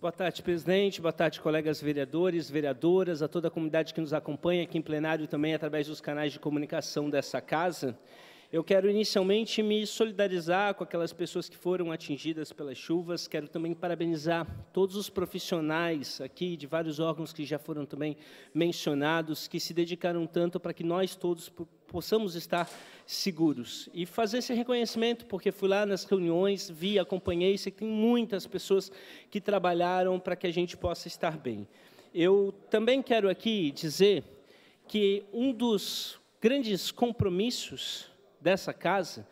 Boa tarde, presidente. Boa tarde, colegas vereadores, vereadoras, a toda a comunidade que nos acompanha aqui em plenário também através dos canais de comunicação dessa casa. Eu quero inicialmente me solidarizar com aquelas pessoas que foram atingidas pelas chuvas. Quero também parabenizar todos os profissionais aqui de vários órgãos que já foram também mencionados, que se dedicaram tanto para que nós todos possamos estar seguros. E fazer esse reconhecimento, porque fui lá nas reuniões, vi, acompanhei, sei que tem muitas pessoas que trabalharam para que a gente possa estar bem. Eu também quero aqui dizer que um dos grandes compromissos dessa casa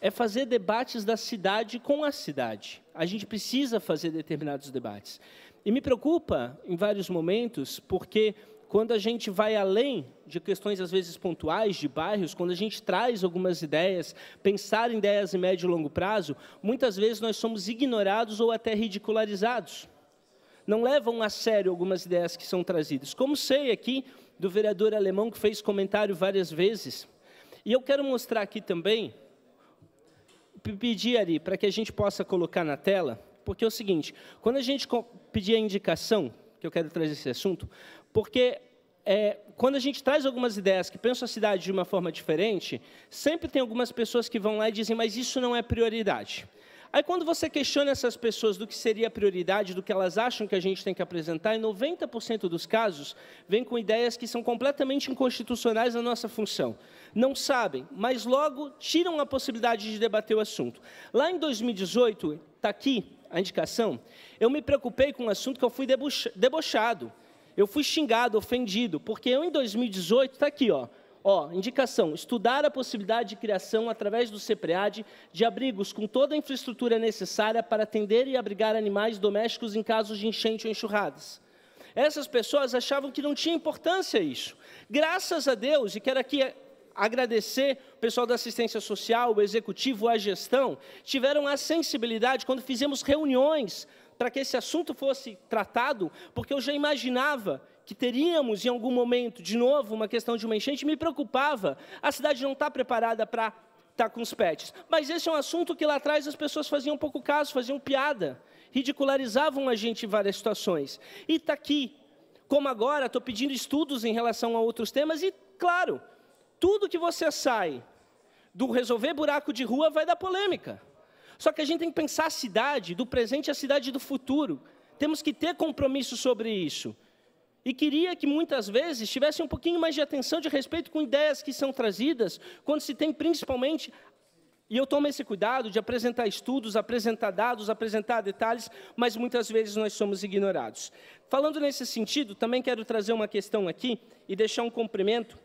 é fazer debates da cidade com a cidade. A gente precisa fazer determinados debates. E me preocupa em vários momentos, porque quando a gente vai além de questões às vezes pontuais de bairros, quando a gente traz algumas ideias, pensar em ideias em médio e longo prazo, muitas vezes nós somos ignorados ou até ridicularizados. Não levam a sério algumas ideias que são trazidas. Como sei aqui do vereador alemão que fez comentário várias vezes. E eu quero mostrar aqui também, pedir ali para que a gente possa colocar na tela, porque é o seguinte, quando a gente pedir a indicação, que eu quero trazer esse assunto, porque é, quando a gente traz algumas ideias que pensam a cidade de uma forma diferente, sempre tem algumas pessoas que vão lá e dizem, mas isso não é prioridade. Aí, quando você questiona essas pessoas do que seria a prioridade, do que elas acham que a gente tem que apresentar, em 90% dos casos, vem com ideias que são completamente inconstitucionais na nossa função. Não sabem, mas logo tiram a possibilidade de debater o assunto. Lá em 2018, está aqui, a indicação, eu me preocupei com um assunto que eu fui debochado. Eu fui xingado, ofendido, porque eu em 2018 está aqui, ó, ó, indicação: estudar a possibilidade de criação através do CEPREAD de abrigos com toda a infraestrutura necessária para atender e abrigar animais domésticos em casos de enchente ou enxurradas. Essas pessoas achavam que não tinha importância isso. Graças a Deus, e quero aqui agradecer o pessoal da assistência social, o executivo, a gestão, tiveram a sensibilidade quando fizemos reuniões para que esse assunto fosse tratado, porque eu já imaginava que teríamos em algum momento de novo uma questão de uma enchente, me preocupava. A cidade não está preparada para estar tá com os pets. Mas esse é um assunto que lá atrás as pessoas faziam pouco caso, faziam piada, ridicularizavam a gente em várias situações. E está aqui, como agora, estou pedindo estudos em relação a outros temas, e, claro, tudo que você sai do resolver buraco de rua vai dar polêmica. Só que a gente tem que pensar a cidade do presente e a cidade do futuro. Temos que ter compromisso sobre isso. E queria que muitas vezes tivesse um pouquinho mais de atenção, de respeito com ideias que são trazidas, quando se tem principalmente e eu tomo esse cuidado de apresentar estudos, apresentar dados, apresentar detalhes, mas muitas vezes nós somos ignorados. Falando nesse sentido, também quero trazer uma questão aqui e deixar um cumprimento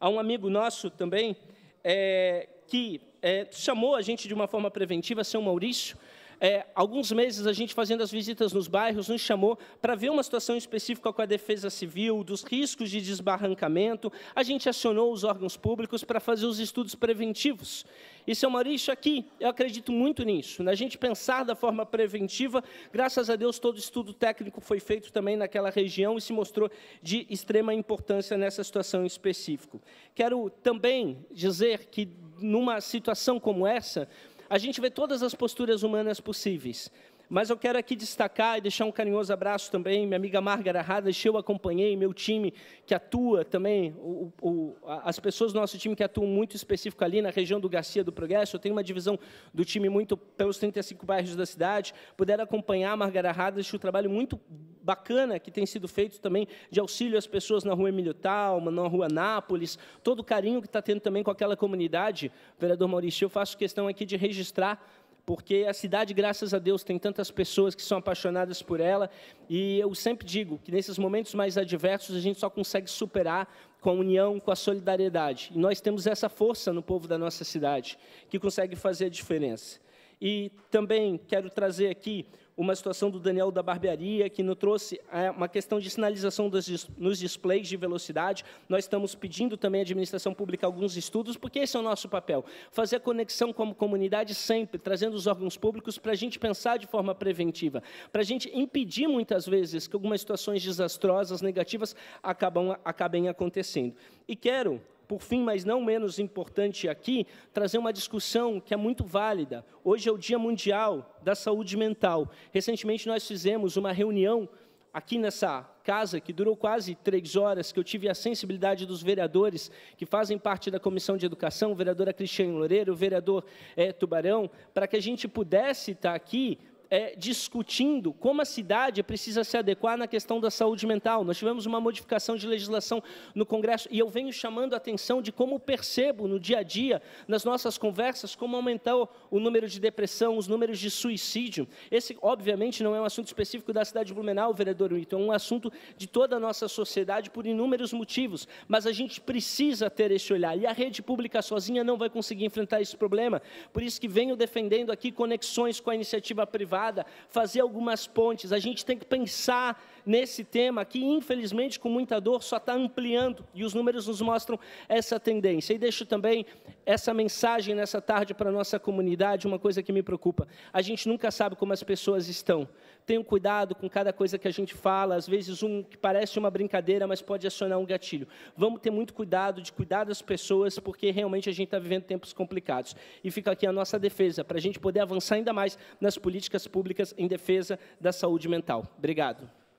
a um amigo nosso também, é, que é, chamou a gente de uma forma preventiva, são Maurício, é, alguns meses a gente fazendo as visitas nos bairros, nos chamou para ver uma situação específica com a Defesa Civil, dos riscos de desbarrancamento. A gente acionou os órgãos públicos para fazer os estudos preventivos. E, seu Maurício, aqui, eu acredito muito nisso, na gente pensar da forma preventiva. Graças a Deus, todo estudo técnico foi feito também naquela região e se mostrou de extrema importância nessa situação específica. Quero também dizer que, numa situação como essa, a gente vê todas as posturas humanas possíveis. Mas eu quero aqui destacar e deixar um carinhoso abraço também, minha amiga Margara Hadas, eu acompanhei, meu time que atua também, o, o, as pessoas do nosso time que atuam muito específico ali na região do Garcia do Progresso, eu tenho uma divisão do time muito pelos 35 bairros da cidade, puderam acompanhar a Margara Hadas, o trabalho muito bacana que tem sido feito também de auxílio às pessoas na rua Emílio Talma, na rua Nápoles, todo o carinho que está tendo também com aquela comunidade. Vereador Maurício, eu faço questão aqui de registrar porque a cidade, graças a Deus, tem tantas pessoas que são apaixonadas por ela, e eu sempre digo que nesses momentos mais adversos a gente só consegue superar com a união, com a solidariedade. E nós temos essa força no povo da nossa cidade que consegue fazer a diferença. E também quero trazer aqui uma situação do Daniel da barbearia, que nos trouxe é, uma questão de sinalização dos, nos displays de velocidade. Nós estamos pedindo também à administração pública alguns estudos, porque esse é o nosso papel, fazer a conexão como comunidade sempre, trazendo os órgãos públicos para a gente pensar de forma preventiva, para a gente impedir, muitas vezes, que algumas situações desastrosas, negativas, acabam, acabem acontecendo. E quero por fim, mas não menos importante aqui, trazer uma discussão que é muito válida. Hoje é o Dia Mundial da Saúde Mental. Recentemente, nós fizemos uma reunião aqui nessa casa, que durou quase três horas, que eu tive a sensibilidade dos vereadores que fazem parte da Comissão de Educação, o vereadora Cristiane Loureiro, o vereador é, Tubarão, para que a gente pudesse estar aqui é, discutindo como a cidade precisa se adequar na questão da saúde mental. Nós tivemos uma modificação de legislação no Congresso e eu venho chamando a atenção de como percebo no dia a dia, nas nossas conversas, como aumentou o número de depressão, os números de suicídio. Esse, obviamente, não é um assunto específico da cidade de Blumenau, vereador Wito, é um assunto de toda a nossa sociedade por inúmeros motivos, mas a gente precisa ter esse olhar e a rede pública sozinha não vai conseguir enfrentar esse problema. Por isso que venho defendendo aqui conexões com a iniciativa privada privada, fazer algumas pontes. A gente tem que pensar nesse tema que, infelizmente, com muita dor, só está ampliando e os números nos mostram essa tendência. E deixo também essa mensagem nessa tarde para a nossa comunidade, uma coisa que me preocupa. A gente nunca sabe como as pessoas estão. Tenham cuidado com cada coisa que a gente fala, às vezes um que parece uma brincadeira, mas pode acionar um gatilho. Vamos ter muito cuidado de cuidar das pessoas, porque realmente a gente está vivendo tempos complicados. E fica aqui a nossa defesa, para a gente poder avançar ainda mais nas políticas públicas em defesa da saúde mental. Obrigado.